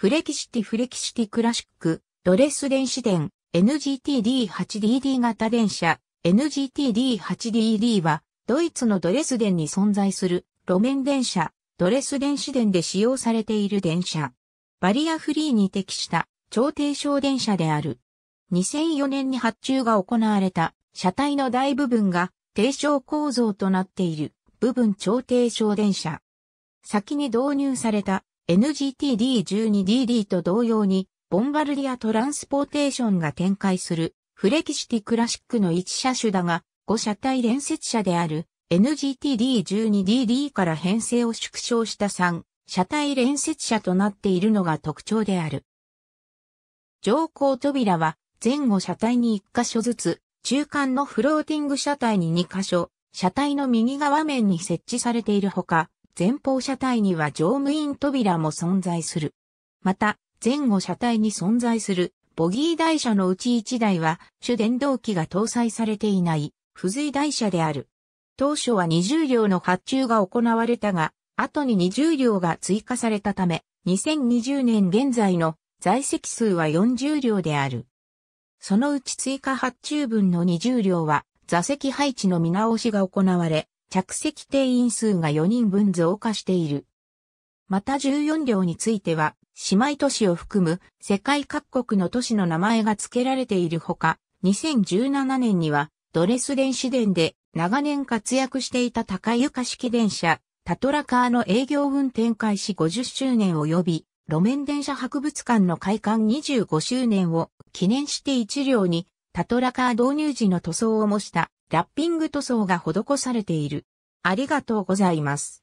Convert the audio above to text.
フレキシティフレキシティクラシック、ドレス電子電、NGTD8DD 型電車、NGTD8DD は、ドイツのドレス電に存在する路面電車、ドレス電子電で使用されている電車。バリアフリーに適した超低床電車である。2004年に発注が行われた車体の大部分が低床構造となっている部分超低床電車。先に導入された NGTD12DD と同様に、ボンバルディアトランスポーテーションが展開するフレキシティクラシックの1車種だが、5車体連接車である NGTD12DD から編成を縮小した3車体連接車となっているのが特徴である。乗降扉は前後車体に1箇所ずつ、中間のフローティング車体に2箇所、車体の右側面に設置されているほか、前方車体には乗務員扉も存在する。また、前後車体に存在するボギー台車のうち1台は主電動機が搭載されていない付随台車である。当初は20両の発注が行われたが、後に20両が追加されたため、2020年現在の在籍数は40両である。そのうち追加発注分の20両は座席配置の見直しが行われ、着席定員数が4人分増加している。また14両については、姉妹都市を含む世界各国の都市の名前が付けられているほか、2017年にはドレスデン市電で長年活躍していた高床式電車、タトラカーの営業運転開始50周年及び、路面電車博物館の開館25周年を記念して1両にタトラカー導入時の塗装を模したラッピング塗装が施されている。ありがとうございます。